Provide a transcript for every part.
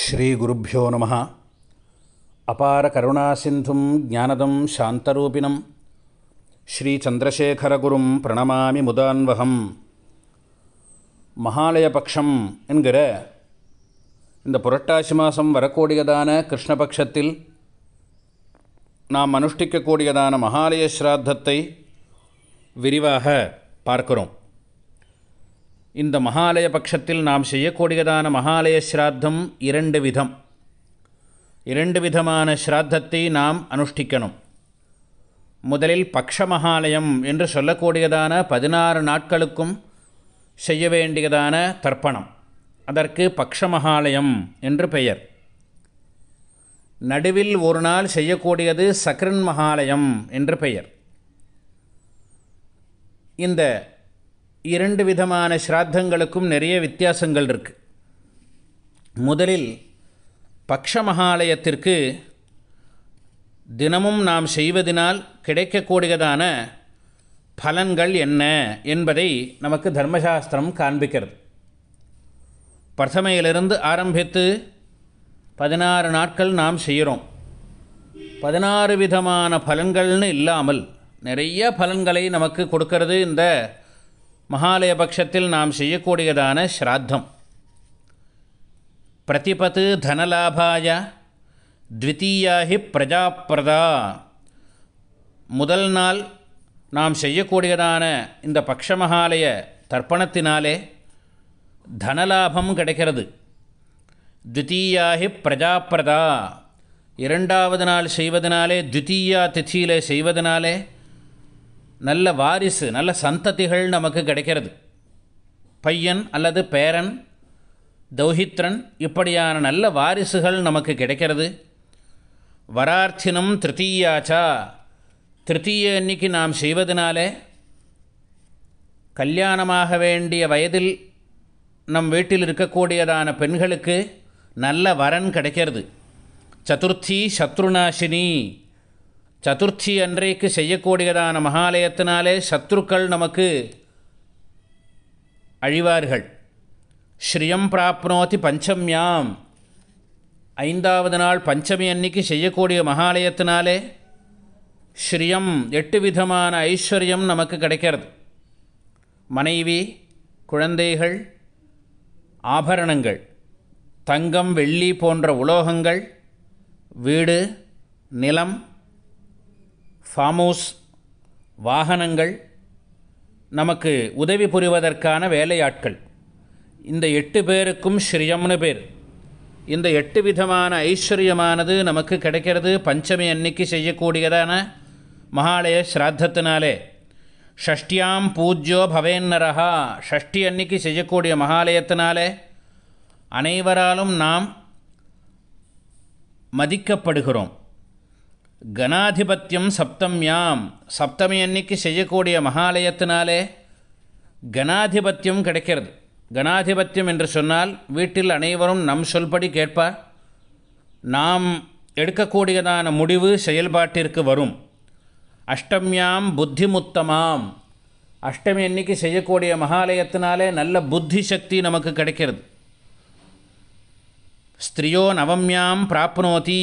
ஸ்ரீகுருப்போ நம அபார கருணாசிந்தும் ஜானதம் சாந்தரூபிணம் ஸ்ரீ சந்திரசேகரகுரும் பிரணமாமி முதான்வகம் மகாலயபக்ஷம் என்கிற இந்த புரட்டாசி மாதம் வரக்கூடியதான கிருஷ்ணபக்ஷத்தில் நாம் அனுஷ்டிக்கக்கூடியதான மகாலய ஸ்ராத்தத்தை விரிவாக பார்க்கிறோம் இந்த மகாலய பட்சத்தில் நாம் செய்யக்கூடியதான மகாலய ஸ்ராத்தம் இரண்டு விதம் இரண்டு விதமான ஸ்ராத்தத்தை நாம் அனுஷ்டிக்கணும் முதலில் பக்ஷ மகாலயம் என்று சொல்லக்கூடியதான பதினாறு நாட்களுக்கும் செய்ய வேண்டியதான தர்ப்பணம் அதற்கு பக்ஷ மகாலயம் என்று பெயர் நடுவில் ஒரு நாள் செய்யக்கூடியது சக்ரன் மகாலயம் என்று பெயர் இந்த இரண்டு விதமான ஸ்ராத்தங்களுக்கும் நிறைய வித்தியாசங்கள் இருக்குது முதலில் பக்ஷ மகாலயத்திற்கு தினமும் நாம் செய்வதனால் கிடைக்கக்கூடியதான பலன்கள் என்ன என்பதை நமக்கு தர்மசாஸ்திரம் காண்பிக்கிறது பிரதமையிலிருந்து ஆரம்பித்து பதினாறு நாட்கள் நாம் செய்கிறோம் பதினாறு விதமான பலன்கள்னு இல்லாமல் நிறைய பலன்களை நமக்கு கொடுக்கறது இந்த மகாலய பட்சத்தில் நாம் செய்யக்கூடியதான ஸ்ராத்தம் பிரதிபத்து தனலாபாய த்வித்தீயாகி பிரஜாப்பிரதா முதல் நாள் நாம் செய்யக்கூடியதான இந்த பக்ஷமகாலய தர்ப்பணத்தினாலே தனலாபம் கிடைக்கிறது த்வித்தீயாகி பிரஜாப்பிரதா இரண்டாவது நாள் செய்வதனாலே த்வித்தீயா திதியிலே செய்வதனாலே நல்ல வாரிசு நல்ல சந்ததிகள் நமக்கு கிடைக்கிறது பையன் அல்லது பேரன் தௌஹித்ரன் இப்படியான நல்ல வாரிசுகள் நமக்கு கிடைக்கிறது வரார்த்தினம் திருத்தீயாச்சா திருத்தீய அன்னைக்கு நாம் செய்வதனாலே கல்யாணமாக வேண்டிய வயதில் நம் வீட்டில் இருக்கக்கூடியதான பெண்களுக்கு நல்ல வரன் கிடைக்கிறது சதுர்த்தி சத்ருநாசினி சதுர்த்தி அன்றைக்கு செய்யக்கூடியதான மகாலயத்தினாலே சத்ருக்கள் நமக்கு அழிவார்கள் ஸ்ரீயம் பிராப்னோதி பஞ்சம்யாம் ஐந்தாவது நாள் பஞ்சமி அன்னைக்கு செய்யக்கூடிய மகாலயத்தினாலே ஸ்ரீயம் எட்டு விதமான ஐஸ்வர்யம் நமக்கு கிடைக்கிறது மனைவி குழந்தைகள் ஆபரணங்கள் தங்கம் வெள்ளி போன்ற உலோகங்கள் வீடு நிலம் ஃபார்மோஸ் வாகனங்கள் நமக்கு உதவி புரிவதற்கான வேலையாட்கள் இந்த எட்டு பேருக்கும் ஸ்ரீயம்னு பேர் இந்த எட்டு விதமான ஐஸ்வர்யமானது நமக்கு கிடைக்கிறது பஞ்சமி அன்னைக்கு செய்யக்கூடியதான மகாலய ஸ்ராத்தத்தினாலே ஷஷ்டியாம் பூஜ்யோ பவேன்னரகா ஷஷ்டி அன்னைக்கு செய்யக்கூடிய மகாலயத்தினாலே அனைவராலும் நாம் மதிக்கப்படுகிறோம் கணாதிபத்தியம் சப்தம்யாம் சப்தமி அன்னைக்கு செய்யக்கூடிய மகாலயத்தினாலே கணாதிபத்தியம் கிடைக்கிறது கணாதிபத்தியம் என்று சொன்னால் வீட்டில் அனைவரும் நம் சொல்படி கேட்பார் நாம் எடுக்கக்கூடியதான முடிவு செயல்பாட்டிற்கு வரும் அஷ்டமியாம் புத்திமுத்தமாம் அஷ்டமி அன்னைக்கு செய்யக்கூடிய மகாலயத்தினாலே நல்ல புத்தி சக்தி நமக்கு கிடைக்கிறது ஸ்திரியோ நவம்யாம் பிராப்னோதி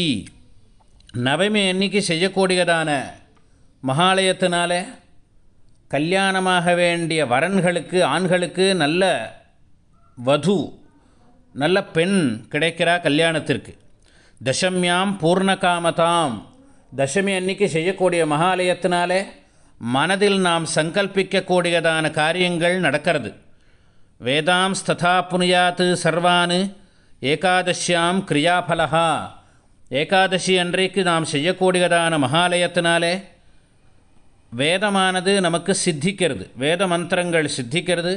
நவமி அன்னைக்கு செய்யக்கூடியதான மகாலயத்தினால கல்யாணமாக வேண்டிய வரன்களுக்கு ஆண்களுக்கு நல்ல வது நல்ல பெண் கிடைக்கிறா கல்யாணத்திற்கு தசமியாம் பூர்ணகாமதாம் தசமி அன்னைக்கு செய்யக்கூடிய மகாலயத்தினாலே மனதில் நாம் சங்கல்பிக்கக்கூடியதான காரியங்கள் நடக்கிறது வேதாம் ஸ்ததா புனியாத்து சர்வான் ஏகாதசியாம் கிரியாபலகா ஏகாதசி அன்றைக்கு நாம் செய்யக்கூடியதான மகாலயத்தினாலே வேதமானது நமக்கு சித்திக்கிறது வேத மந்திரங்கள் சித்திக்கிறது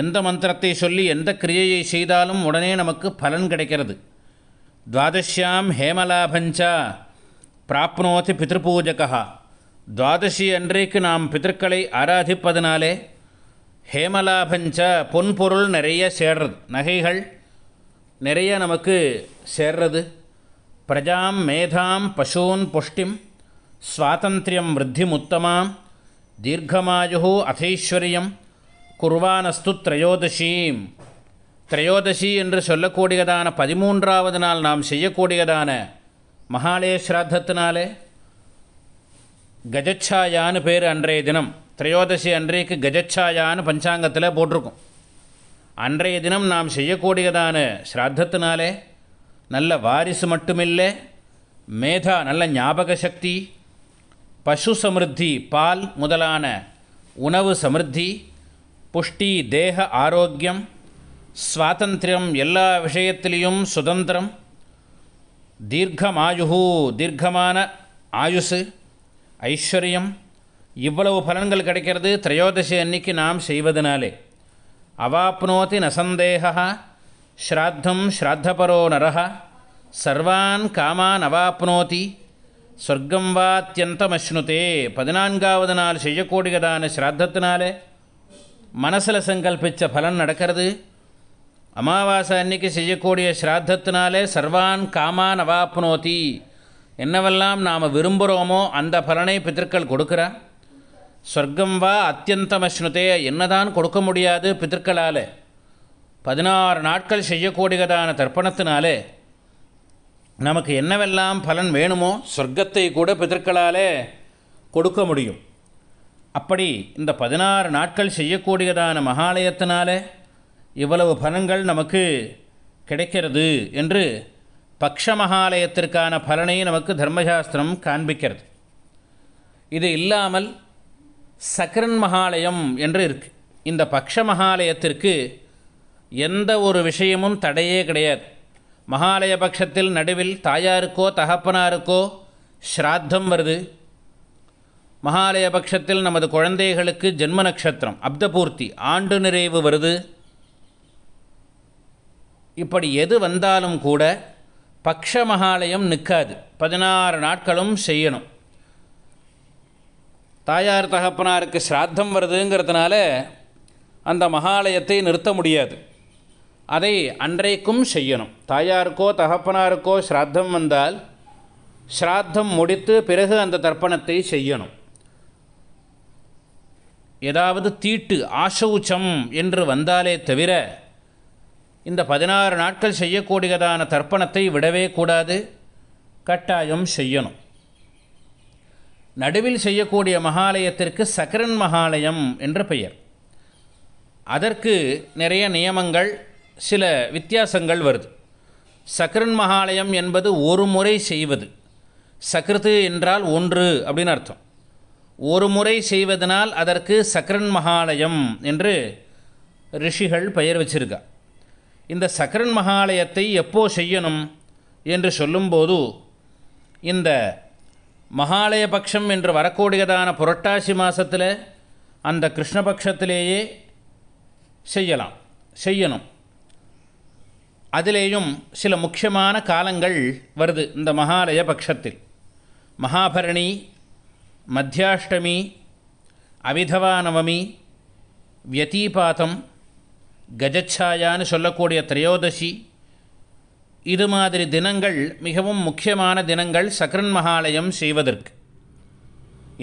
எந்த மந்திரத்தை சொல்லி எந்த கிரியையை செய்தாலும் உடனே நமக்கு பலன் கிடைக்கிறது துவாதசியாம் ஹேமலாபஞ்சா பிராப்னோதி பிதபூஜகா துவாதசி அன்றைக்கு நாம் பிதற்களை ஆராதிப்பதனாலே ஹேமலாபஞ்ச பொன்பொருள் நிறைய சேர்றது நகைகள் நிறைய நமக்கு சேர்றது பிரஜாம் மேதாம் பசூன் புஷ்டிம் சுவாதந்திரியம் விருத்திமுத்தமாம் தீர்க்கமாயு அதைஸ்வரியம் குர்வானஸ்து திரையோதசீம் திரையோதசி என்று சொல்லக்கூடியதான பதிமூன்றாவது நாள் நாம் செய்யக்கூடியதான மகாலய ஸ்ராத்தத்தினாலே கஜச்சாயான்னு பேர் அன்றைய தினம் திரையோதசி அன்றைக்கு கஜச்சாயான்னு பஞ்சாங்கத்தில் போட்டிருக்கும் அன்றைய தினம் நாம் செய்யக்கூடியதான ஸ்ராத்தினாலே நல்ல வாரிசு மட்டுமில்லை மேதா நல்ல ஞாபக சக்தி பசு சமிருத்தி பால் முதலான உணவு சமிருத்தி புஷ்டி தேக ஆரோக்கியம் சுவாதந்திரம் எல்லா விஷயத்திலையும் சுதந்திரம் தீர்க்கமாயுகு தீர்க்கமான ஆயுசு ஐஸ்வர்யம் இவ்வளவு பலன்கள் கிடைக்கிறது திரையோதசி அன்னைக்கு நாம் செய்வதனாலே அவாப்னோதி நசந்தேகா ஸ்ராத்தம் ஸ்ராத்தபரோ நர சர்வான் காமான் அவாப்னோதி சொர்க்கம் வாத்தியந்தமஸ்னுதே பதினான்காவது நாள் செய்யக்கூடியதான ஸ்ராத்தத்தினாலே மனசில் சங்கல்பித்த பலன் நடக்கிறது அமாவாசை அன்னைக்கு செய்யக்கூடிய ஸ்ராத்தத்தினாலே சர்வான் காமான் அவாப்னோதி என்னவெல்லாம் நாம் விரும்புகிறோமோ அந்த பலனை பித்திருக்கள் கொடுக்குறா சொர்க்கம் வா அத்தியந்தமஸ்னுதே என்னதான் கொடுக்க முடியாது பித்திருக்களாலே பதினாறு நாட்கள் செய்யக்கூடியதான தர்ப்பணத்தினாலே நமக்கு என்னவெல்லாம் பலன் வேணுமோ சொர்க்கத்தை கூட பிதற்களாலே கொடுக்க முடியும் அப்படி இந்த பதினாறு நாட்கள் செய்யக்கூடியதான மகாலயத்தினாலே இவ்வளவு பலன்கள் நமக்கு கிடைக்கிறது என்று பக்ஷ மகாலயத்திற்கான பலனை நமக்கு தர்மசாஸ்திரம் காண்பிக்கிறது இது இல்லாமல் சக்கரன் மகாலயம் என்று இருக்குது இந்த பக்ஷ மகாலயத்திற்கு எந்த ஒரு விஷயமும் தடையே கிடையாது மகாலய பட்சத்தில் நடுவில் தாயாருக்கோ தகப்பனாருக்கோ ஸ்ராத்தம் வருது மகாலய பட்சத்தில் நமது குழந்தைகளுக்கு ஜென்ம நட்சத்திரம் அப்தபூர்த்தி ஆண்டு நிறைவு வருது இப்படி எது வந்தாலும் கூட பக்ஷ மகாலயம் நிற்காது பதினாறு நாட்களும் செய்யணும் தாயார் தகப்பனாருக்கு ஸ்ராத்தம் வருதுங்கிறதுனால அந்த மகாலயத்தை நிறுத்த முடியாது அதை அன்றைக்கும் செய்யணும் தாயாருக்கோ தகப்பனாருக்கோ ஸ்ராத்தம் வந்தால் ஸ்ராத்தம் முடித்து பிறகு அந்த தர்ப்பணத்தை செய்யணும் ஏதாவது தீட்டு ஆசௌச்சம் என்று வந்தாலே தவிர இந்த பதினாறு நாட்கள் செய்யக்கூடியதான தர்ப்பணத்தை விடவே கூடாது கட்டாயம் செய்யணும் நடுவில் செய்யக்கூடிய மகாலயத்திற்கு சக்கரன் மகாலயம் என்று பெயர் அதற்கு நிறைய நியமங்கள் சில வித்தியாசங்கள் வருது சக்கரன் மகாலயம் என்பது ஒரு முறை செய்வது சக்ருது என்றால் ஒன்று அப்படின்னு அர்த்தம் ஒரு முறை செய்வதனால் அதற்கு சக்கரன் மகாலயம் என்று ரிஷிகள் பெயர் வச்சிருக்கா இந்த சக்கரன் மகாலயத்தை எப்போ செய்யணும் என்று சொல்லும்போது இந்த மகாலய பட்சம் என்று வரக்கூடியதான புரட்டாசி மாதத்தில் அந்த கிருஷ்ணபக்ஷத்திலேயே செய்யலாம் செய்யணும் அதிலேயும் சில முக்கியமான காலங்கள் வருது இந்த மகாலய பட்சத்தில் மகாபரணி மத்தியாஷ்டமி அவிதவா நவமி வியதீபாதம் கஜச்சாயான்னு சொல்லக்கூடிய திரையோதசி இது மாதிரி தினங்கள் மிகவும் முக்கியமான தினங்கள் சக்ரன் மகாலயம் செய்வதற்கு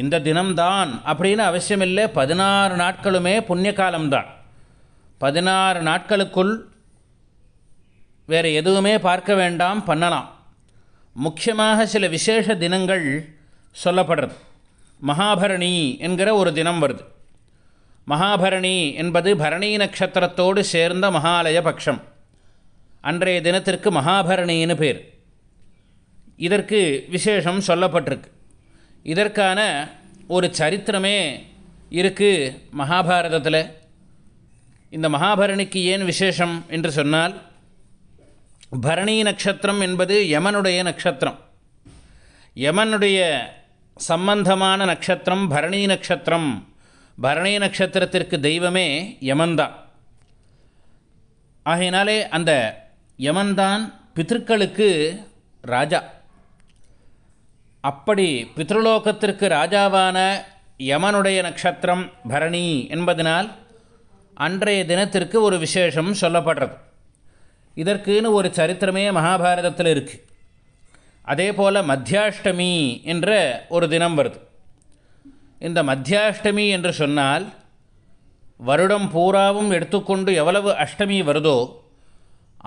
இந்த தினம்தான் அப்படின்னு அவசியமில்லை பதினாறு நாட்களுமே புண்ணிய காலம்தான் பதினாறு நாட்களுக்குள் வேறு எதுவுமே பார்க்க வேண்டாம் பண்ணலாம் முக்கியமாக சில விசேஷ தினங்கள் சொல்லப்படுறது மகாபரணி என்கிற ஒரு தினம் வருது மகாபரணி என்பது பரணி நட்சத்திரத்தோடு சேர்ந்த மகாலய பட்சம் அன்றைய தினத்திற்கு மகாபரணின்னு பேர் இதற்கு விசேஷம் சொல்லப்பட்டிருக்கு இதற்கான ஒரு சரித்திரமே இருக்குது மகாபாரதத்தில் இந்த மகாபரணிக்கு ஏன் விசேஷம் என்று சொன்னால் பரணி நட்சத்திரம் என்பது யமனுடைய நட்சத்திரம் யமனுடைய சம்பந்தமான நட்சத்திரம் பரணி நட்சத்திரம் பரணி நட்சத்திரத்திற்கு தெய்வமே யமன்தான் ஆகையினாலே அந்த யமன்தான் பித்திருக்களுக்கு ராஜா அப்படி பித்ருலோகத்திற்கு ராஜாவான யமனுடைய நட்சத்திரம் பரணி என்பதனால் அன்றைய தினத்திற்கு ஒரு விசேஷம் சொல்லப்படுறது இதற்குன்னு ஒரு சரித்திரமே மகாபாரதத்தில் இருக்குது அதே போல் மத்தியாஷ்டமி என்ற ஒரு தினம் வருது இந்த மத்தியாஷ்டமி என்று சொன்னால் வருடம் பூராவும் எடுத்துக்கொண்டு எவ்வளவு அஷ்டமி வருதோ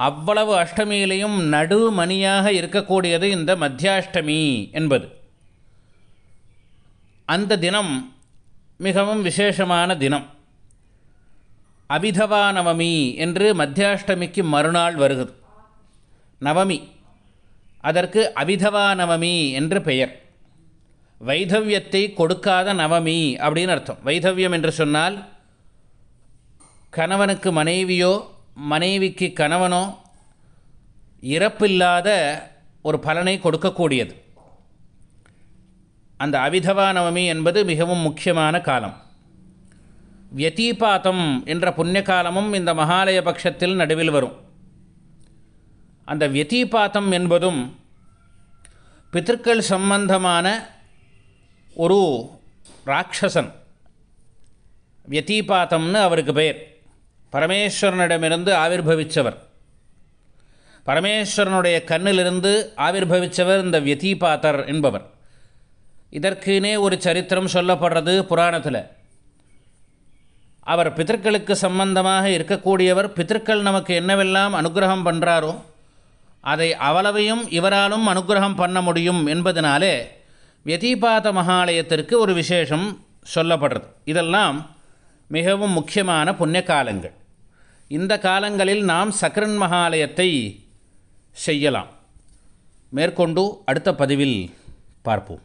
அவ்வளவு அஷ்டமியிலையும் நடுமணியாக இருக்கக்கூடியது இந்த மத்தியாஷ்டமி என்பது அந்த தினம் மிகவும் விசேஷமான தினம் அபிதவா நவமி என்று மத்தியாஷ்டமிக்கு மறுநாள் வருகிறது நவமி அதற்கு அபிதவா நவமி என்று பெயர் வைதவியத்தை கொடுக்காத நவமி அப்படின்னு அர்த்தம் வைதவியம் என்று சொன்னால் கணவனுக்கு மனைவியோ மனைவிக்கு கணவனோ இறப்பில்லாத ஒரு பலனை கொடுக்கக்கூடியது அந்த அவிதவா நவமி என்பது மிகவும் முக்கியமான காலம் வியதீபாத்தம் என்ற புண்ணிய காலமும் இந்த மகாலய பட்சத்தில் நடுவில் வரும் அந்த வியதீபாத்தம் என்பதும் பித்திருக்கள் சம்பந்தமான ஒரு ராட்சசன் வியதீபாத்தம்னு அவருக்கு பெயர் பரமேஸ்வரனிடமிருந்து ஆவிர்வவித்தவர் பரமேஸ்வரனுடைய கண்ணிலிருந்து ஆவிர்வவித்தவர் இந்த வியதீபாத்தர் என்பவர் இதற்குனே ஒரு சரித்திரம் சொல்லப்படுறது புராணத்தில் அவர் பித்தர்களுக்கு சம்பந்தமாக இருக்கக்கூடியவர் பித்தர்கள் நமக்கு என்னவெல்லாம் அனுகிரகம் பண்ணுறாரோ அதை அவ்வளவையும் இவராலும் அனுகிரகம் பண்ண முடியும் என்பதனாலே வெதிபாத மகாலயத்திற்கு ஒரு விசேஷம் சொல்லப்படுறது இதெல்லாம் மிகவும் முக்கியமான புண்ணிய காலங்கள் இந்த காலங்களில் நாம் சக்கரன் மகாலயத்தை செய்யலாம் மேற்கொண்டு அடுத்த பதிவில் பார்ப்போம்